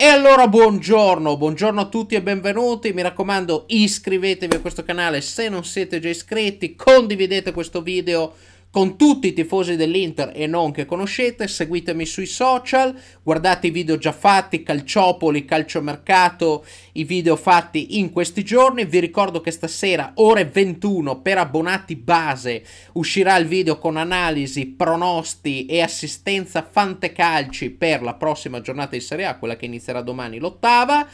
E allora buongiorno, buongiorno a tutti e benvenuti, mi raccomando iscrivetevi a questo canale se non siete già iscritti, condividete questo video con tutti i tifosi dell'Inter e non che conoscete, seguitemi sui social, guardate i video già fatti, calciopoli, calciomercato, i video fatti in questi giorni, vi ricordo che stasera ore 21 per abbonati base uscirà il video con analisi, pronosti e assistenza fantecalci per la prossima giornata di Serie A, quella che inizierà domani l'ottava.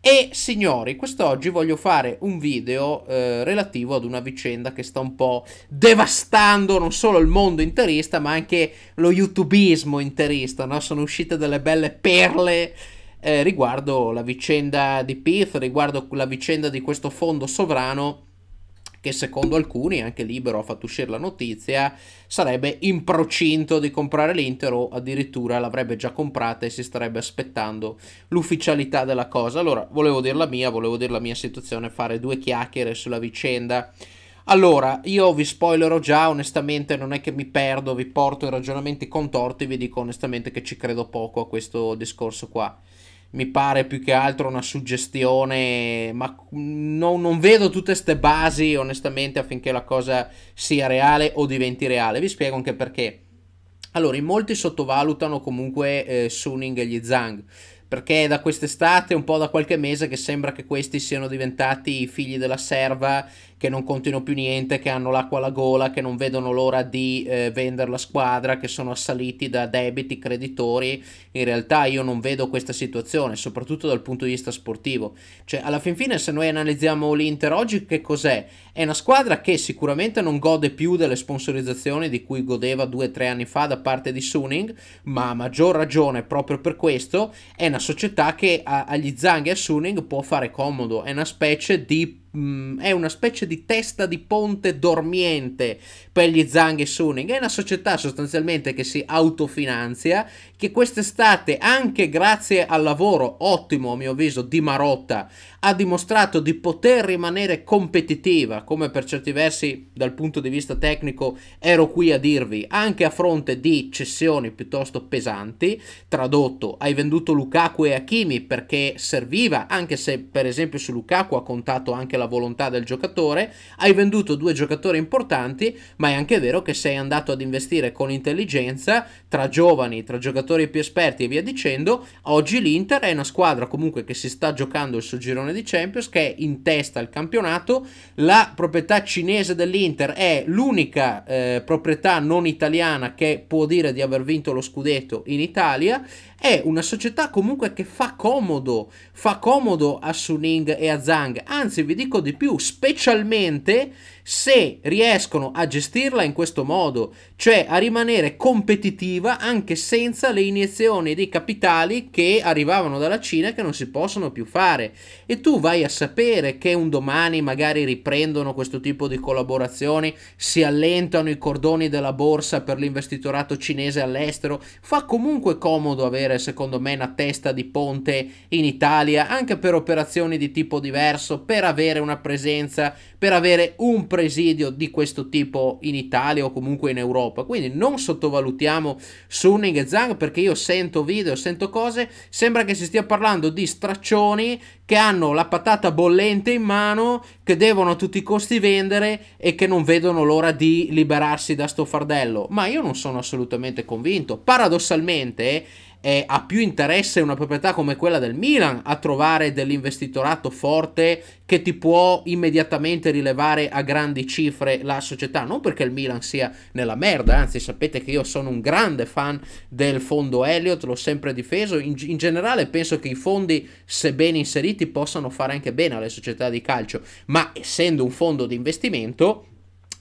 E signori, quest'oggi voglio fare un video eh, relativo ad una vicenda che sta un po' devastando non solo il mondo interista, ma anche lo youtubismo interista, no? Sono uscite delle belle perle eh, riguardo la vicenda di Pith, riguardo la vicenda di questo fondo sovrano che secondo alcuni, anche Libero ha fatto uscire la notizia, sarebbe in procinto di comprare l'Inter o addirittura l'avrebbe già comprata e si starebbe aspettando l'ufficialità della cosa. Allora, volevo dire la mia, volevo dire la mia situazione, fare due chiacchiere sulla vicenda. Allora, io vi spoilerò già, onestamente non è che mi perdo, vi porto i ragionamenti contorti, vi dico onestamente che ci credo poco a questo discorso qua mi pare più che altro una suggestione, ma no, non vedo tutte queste basi onestamente affinché la cosa sia reale o diventi reale. Vi spiego anche perché. Allora, in molti sottovalutano comunque eh, Suning e gli Zhang perché è da quest'estate, un po' da qualche mese, che sembra che questi siano diventati i figli della serva, che non contino più niente, che hanno l'acqua alla gola, che non vedono l'ora di eh, vendere la squadra, che sono assaliti da debiti, creditori. In realtà io non vedo questa situazione, soprattutto dal punto di vista sportivo. Cioè, alla fin fine, se noi analizziamo l'Inter oggi, che cos'è? È una squadra che sicuramente non gode più delle sponsorizzazioni di cui godeva due o tre anni fa da parte di Suning, ma a maggior ragione proprio per questo è una società che a, agli Zhang e a Suning può fare comodo, è una specie di Mm, è una specie di testa di ponte dormiente per gli Zhang e Suning. È una società sostanzialmente che si autofinanzia, che quest'estate, anche grazie al lavoro ottimo a mio avviso di Marotta, ha dimostrato di poter rimanere competitiva, come per certi versi dal punto di vista tecnico ero qui a dirvi, anche a fronte di cessioni piuttosto pesanti. Tradotto, hai venduto Lukaku e Hakimi perché serviva, anche se per esempio su Lukaku ha contato anche la volontà del giocatore, hai venduto due giocatori importanti, ma è anche vero che sei andato ad investire con intelligenza tra giovani, tra giocatori più esperti e via dicendo. Oggi l'Inter è una squadra comunque che si sta giocando il suo girone di Champions, che è in testa al campionato. La proprietà cinese dell'Inter è l'unica eh, proprietà non italiana che può dire di aver vinto lo scudetto in Italia è una società comunque che fa comodo, fa comodo a Suning e a Zhang, anzi vi dico di più, specialmente se riescono a gestirla in questo modo, cioè a rimanere competitiva anche senza le iniezioni di capitali che arrivavano dalla Cina e che non si possono più fare. E tu vai a sapere che un domani magari riprendono questo tipo di collaborazioni, si allentano i cordoni della borsa per l'investitorato cinese all'estero, fa comunque comodo avere avere secondo me una testa di ponte in Italia anche per operazioni di tipo diverso, per avere una presenza, per avere un presidio di questo tipo in Italia o comunque in Europa. Quindi non sottovalutiamo Sunning e Zhang perché io sento video, sento cose, sembra che si stia parlando di straccioni che hanno la patata bollente in mano, che devono a tutti i costi vendere e che non vedono l'ora di liberarsi da sto fardello. Ma io non sono assolutamente convinto. Paradossalmente eh, ha più interesse una proprietà come quella del Milan a trovare dell'investitorato forte che ti può immediatamente rilevare a grandi cifre la società. Non perché il Milan sia nella merda, anzi sapete che io sono un grande fan del fondo Elliott, l'ho sempre difeso. In, in generale penso che i fondi, se ben inseriti, possano fare anche bene alle società di calcio, ma essendo un fondo di investimento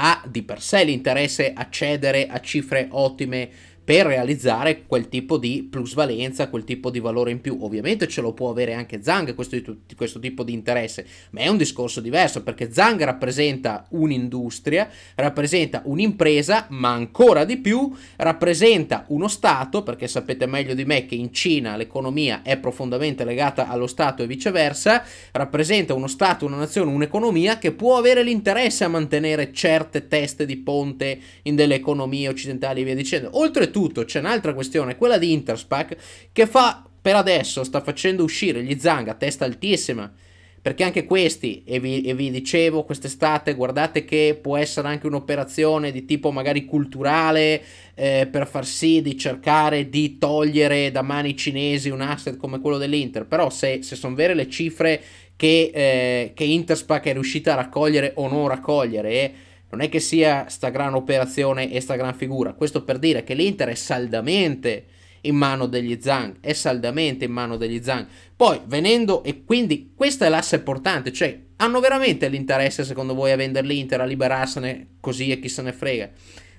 ha di per sé l'interesse a cedere a cifre ottime per realizzare quel tipo di plusvalenza, quel tipo di valore in più. Ovviamente ce lo può avere anche Zang questo, questo tipo di interesse, ma è un discorso diverso perché Zang rappresenta un'industria, rappresenta un'impresa, ma ancora di più rappresenta uno Stato, perché sapete meglio di me che in Cina l'economia è profondamente legata allo Stato e viceversa, rappresenta uno Stato, una nazione, un'economia che può avere l'interesse a mantenere certe teste di ponte in delle economie occidentali e via dicendo. Oltretutto oltretutto c'è un'altra questione, quella di Interspac, che fa per adesso sta facendo uscire gli Zang a testa altissima. Perché anche questi, e vi, e vi dicevo quest'estate, guardate che può essere anche un'operazione di tipo magari culturale eh, per far sì di cercare di togliere da mani cinesi un asset come quello dell'Inter. Però se, se sono vere le cifre che, eh, che Interspac è riuscita a raccogliere o non raccogliere, eh, non è che sia sta gran operazione e sta gran figura, questo per dire che l'Inter è saldamente in mano degli Zang, è saldamente in mano degli Zang. Poi venendo, e quindi questo è l'asse portante, cioè hanno veramente l'interesse secondo voi a vendere l'Inter, a liberarsene così e chi se ne frega?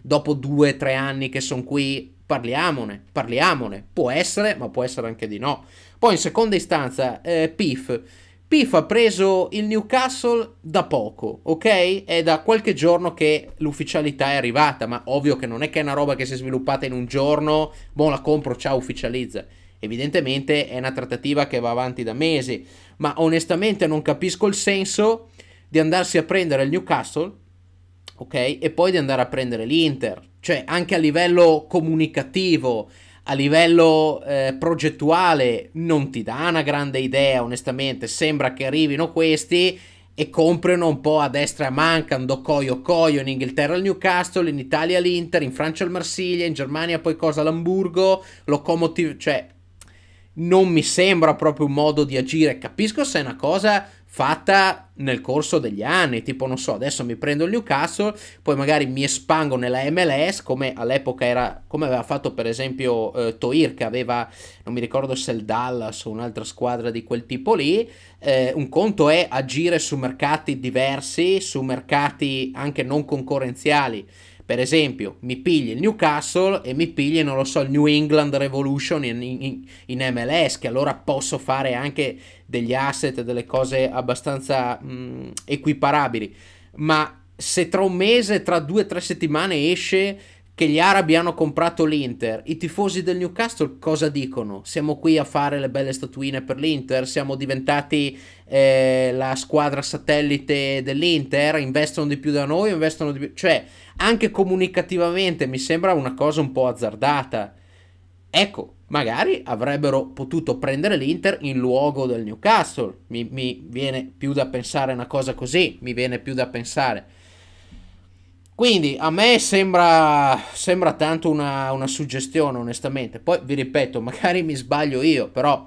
Dopo due o tre anni che sono qui, parliamone, parliamone. Può essere, ma può essere anche di no. Poi in seconda istanza, eh, PIF Pif ha preso il Newcastle da poco, ok? È da qualche giorno che l'ufficialità è arrivata, ma ovvio che non è che è una roba che si è sviluppata in un giorno, boh la compro, ciao, ufficializza. Evidentemente è una trattativa che va avanti da mesi, ma onestamente non capisco il senso di andarsi a prendere il Newcastle, ok? E poi di andare a prendere l'Inter, cioè anche a livello comunicativo, a livello eh, progettuale non ti dà una grande idea, onestamente. Sembra che arrivino questi e comprino un po' a destra e a manca, un docoio coio in Inghilterra al Newcastle, in Italia l'Inter, in Francia il Marsiglia, in Germania poi cosa l'Hamburgo, Locomotive, cioè non mi sembra proprio un modo di agire. Capisco se è una cosa fatta nel corso degli anni, tipo non so, adesso mi prendo il Newcastle, poi magari mi espango nella MLS come all'epoca era, come aveva fatto per esempio eh, Toir che aveva, non mi ricordo se il Dallas o un'altra squadra di quel tipo lì, eh, un conto è agire su mercati diversi, su mercati anche non concorrenziali per esempio mi pigli il Newcastle e mi pigli, non lo so, il New England Revolution in, in, in MLS, che allora posso fare anche degli asset, delle cose abbastanza mh, mm, equiparabili. Ma se tra un mese, tra due o tre settimane esce che gli arabi hanno comprato l'Inter. I tifosi del Newcastle cosa dicono? Siamo qui a fare le belle statuine per l'Inter, siamo diventati eh, la squadra satellite dell'Inter, investono di più da noi, investono di più... Cioè, anche comunicativamente mi sembra una cosa un po' azzardata. Ecco, magari avrebbero potuto prendere l'Inter in luogo del Newcastle. Mi, mi viene più da pensare una cosa così, mi viene più da pensare quindi a me sembra, sembra tanto una, una, suggestione, onestamente. Poi vi ripeto, magari mi sbaglio io, però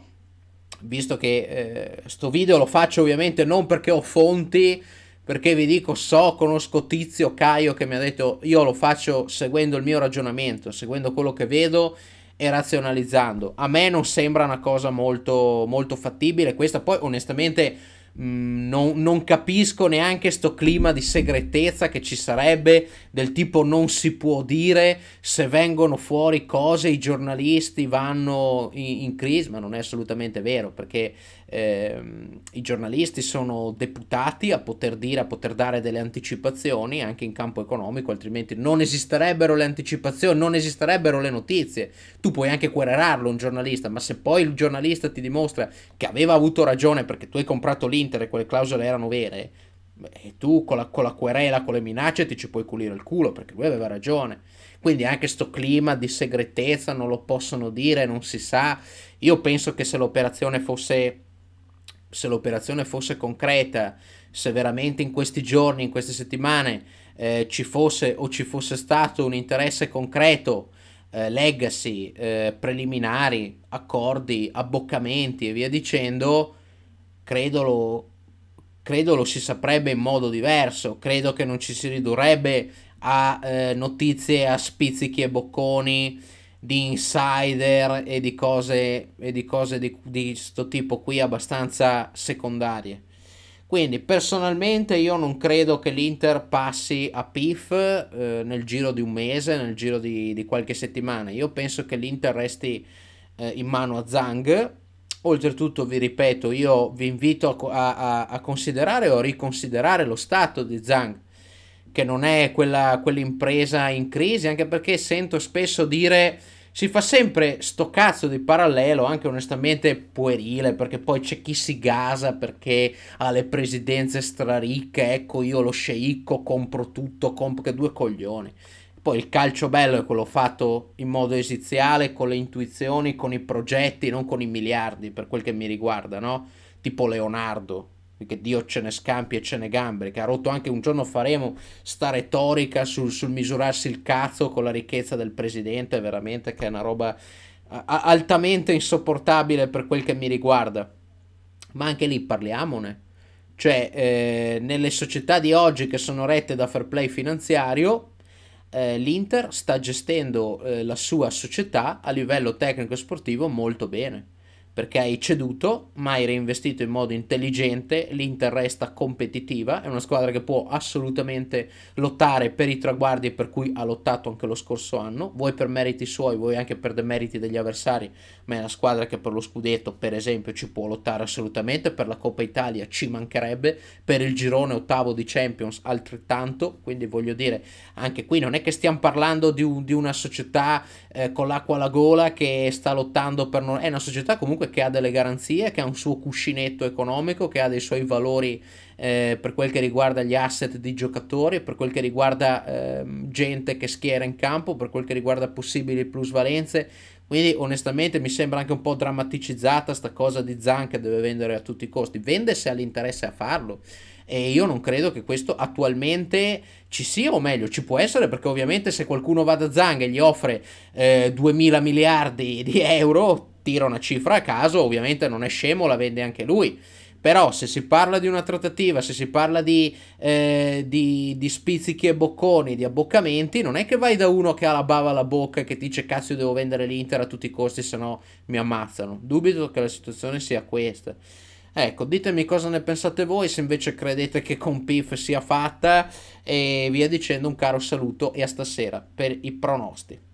visto che eh, sto video lo faccio ovviamente non perché ho fonti, perché vi dico so, conosco Tizio, Caio che mi ha detto io lo faccio seguendo il mio ragionamento, seguendo quello che vedo e razionalizzando. A me non sembra una cosa molto, molto fattibile questa, poi onestamente Mm, non, non, capisco neanche questo clima di segretezza che ci sarebbe, del tipo non si può dire se vengono fuori cose, i giornalisti vanno in, in crisi, ma non è assolutamente vero perché ehm, i giornalisti sono deputati a poter dire, a poter dare delle anticipazioni anche in campo economico, altrimenti non esisterebbero le anticipazioni, non esisterebbero le notizie. Tu puoi anche quererarlo un giornalista, ma se poi il giornalista ti dimostra che aveva avuto ragione perché tu hai comprato lì dell'Inter e quelle clausole erano vere, beh, tu con la, con la querela, con le minacce ti ci puoi pulire il culo perché lui aveva ragione. Quindi anche questo clima di segretezza non lo possono dire, non si sa. Io penso che se l'operazione fosse se l'operazione fosse concreta, se veramente in questi giorni, in queste settimane eh, ci fosse o ci fosse stato un interesse concreto, eh, legacy, eh, preliminari, accordi, abboccamenti e via dicendo, credo lo, credo lo si saprebbe in modo diverso, credo che non ci si ridurrebbe a eh, notizie a spizzichi e bocconi di insider e di cose, e di, cose di, di sto tipo qui abbastanza secondarie. Quindi personalmente io non credo che l'Inter passi a PIF eh, nel giro di un mese, nel giro di, di qualche settimana. Io penso che l'Inter resti eh, in mano a Zang Oltretutto vi ripeto, io vi invito a, a, a considerare o a riconsiderare lo stato di Zhang, che non è quella, quell'impresa in crisi, anche perché sento spesso dire si fa sempre sto cazzo di parallelo, anche onestamente puerile, perché poi c'è chi si gasa perché ha le presidenze straricche, ecco io lo sceicco, compro tutto, compro che due coglioni. Poi il calcio bello è quello fatto in modo esiziale, con le intuizioni, con i progetti, non con i miliardi, per quel che mi riguarda, no? Tipo Leonardo, che Dio ce ne scampi e ce ne gamberi, che ha rotto anche un giorno faremo sta retorica sul, sul misurarsi il cazzo con la ricchezza del presidente, veramente che è una roba altamente insopportabile per quel che mi riguarda. Ma anche lì parliamone. Cioè, eh, nelle società di oggi che sono rette da fair play finanziario, eh, l'Inter sta gestendo eh, la sua società a livello tecnico e sportivo molto bene perché hai ceduto, ma hai reinvestito in modo intelligente, l'Inter resta competitiva, è una squadra che può assolutamente lottare per i traguardi per cui ha lottato anche lo scorso anno, vuoi per meriti suoi, vuoi anche per demeriti degli avversari, ma è una squadra che per lo scudetto, per esempio, ci può lottare assolutamente, per la Coppa Italia ci mancherebbe, per il girone ottavo di Champions altrettanto, quindi voglio dire, anche qui non è che stiamo parlando di, un, di una società eh, con l'acqua alla gola che sta lottando per non... è una società comunque comunque che ha delle garanzie, che ha un suo cuscinetto economico, che ha dei suoi valori eh, per quel che riguarda gli asset di giocatori, per quel che riguarda eh, gente che schiera in campo, per quel che riguarda possibili plusvalenze. Quindi onestamente mi sembra anche un po' drammaticizzata sta cosa di Zan che deve vendere a tutti i costi. Vende se ha l'interesse a farlo e io non credo che questo attualmente ci sia o meglio ci può essere perché ovviamente se qualcuno va da Zang e gli offre eh, 2000 miliardi di euro tira una cifra a caso ovviamente non è scemo la vende anche lui però se si parla di una trattativa, se si parla di, eh, di, di, spizzichi e bocconi, di abboccamenti, non è che vai da uno che ha la bava alla bocca e che dice cazzo io devo vendere l'Inter a tutti i costi se no mi ammazzano. Dubito che la situazione sia questa. Ecco, ditemi cosa ne pensate voi, se invece credete che con PIF sia fatta e via dicendo un caro saluto e a stasera per i pronosti.